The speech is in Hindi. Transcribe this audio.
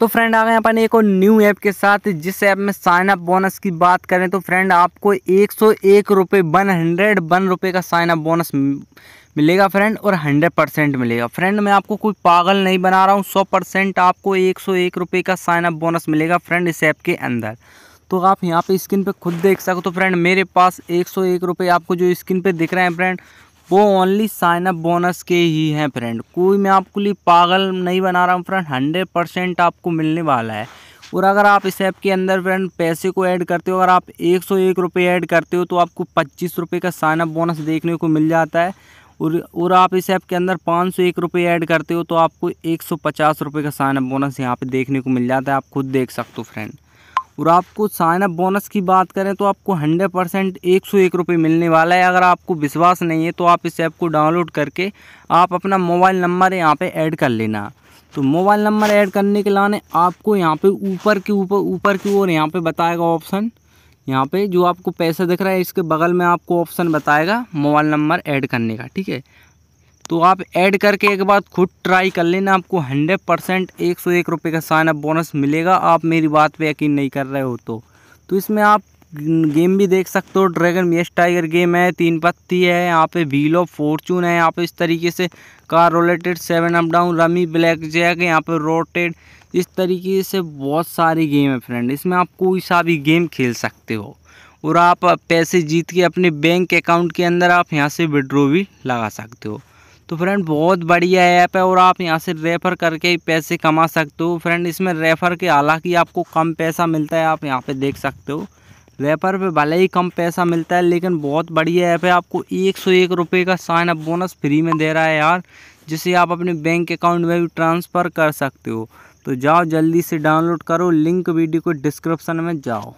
तो फ्रेंड आ गए अपन एक और न्यू ऐप के साथ जिस ऐप में साइन अप बोनस की बात करें तो फ्रेंड आपको एक सौ एक रुपये वन हंड्रेड वन रुपये का साइन अप बोनस मिलेगा फ्रेंड और हंड्रेड परसेंट मिलेगा फ्रेंड मैं आपको कोई पागल नहीं बना रहा हूँ सौ परसेंट आपको एक सौ एक रुपये का साइन अप बोनस मिलेगा फ्रेंड इस ऐप के अंदर तो आप यहाँ पे स्क्रीन पे खुद देख सको तो फ्रेंड मेरे पास एक सौ एक रुपये आपको जो स्क्रीन पे दिख रहे हैं फ्रेंड वो ओनली साइन अप बोनस के ही हैं फ्रेंड कोई मैं आपको लिए पागल नहीं बना रहा हूँ फ्रेंड हंड्रेड परसेंट आपको मिलने वाला है और अगर आप इस ऐप के अंदर फ्रेंड पैसे को ऐड करते हो अगर आप एक सौ एक रुपये ऐड करते हो तो आपको पच्चीस रुपये का साइन अप बोनस देखने को मिल जाता है और और आप इस ऐप के अंदर पाँच सौ एक रुपये ऐड करते हो तो आपको एक सौ पचास रुपये का साइन अप बोनस यहाँ पे देखने को मिल जाता है आप खुद देख सकते हो फ्रेंड और आपको साइनअप बोनस की बात करें तो आपको हंड्रेड परसेंट एक सौ एक रुपये मिलने वाला है अगर आपको विश्वास नहीं है तो आप इस ऐप को डाउनलोड करके आप अपना मोबाइल नंबर यहाँ पे ऐड कर लेना तो मोबाइल नंबर ऐड करने के लाने आपको यहाँ पे ऊपर के ऊपर ऊपर की ओर यहाँ पे बताएगा ऑप्शन यहाँ पे जो आपको पैसा दिख रहा है इसके बगल में आपको ऑप्शन बताएगा मोबाइल नंबर ऐड करने का ठीक है तो आप ऐड करके एक बार खुद ट्राई कर लेना आपको हंड्रेड परसेंट एक सौ एक रुपये का साइन अप बोनस मिलेगा आप मेरी बात पे यकीन नहीं कर रहे हो तो तो इसमें आप गेम भी देख सकते हो ड्रैगन मेस टाइगर गेम है तीन पत्ती है यहाँ पे व्हील ऑफ फॉर्चून है यहाँ पे इस तरीके से कार roulette seven up down rummy black jack यहाँ पे रोटेड इस तरीके से बहुत सारी गेम है फ्रेंड इसमें आप कोई सा भी गेम खेल सकते हो और आप पैसे जीत के अपने बैंक अकाउंट के अंदर आप यहाँ से विड्रो भी लगा सकते हो तो फ्रेंड बहुत बढ़िया ऐप है और आप यहाँ से रेफ़र करके पैसे कमा सकते हो फ्रेंड इसमें रेफ़र के हालांकि आपको कम पैसा मिलता है आप यहाँ पे देख सकते हो रेफर पे भले ही कम पैसा मिलता है लेकिन बहुत बढ़िया ऐप है आपको एक सौ एक रुपये का साइन अप बोनस फ्री में दे रहा है यार जिसे आप अपने बैंक अकाउंट में भी ट्रांसफ़र कर सकते हो तो जाओ जल्दी से डाउनलोड करो लिंक वीडियो को डिस्क्रिप्सन में जाओ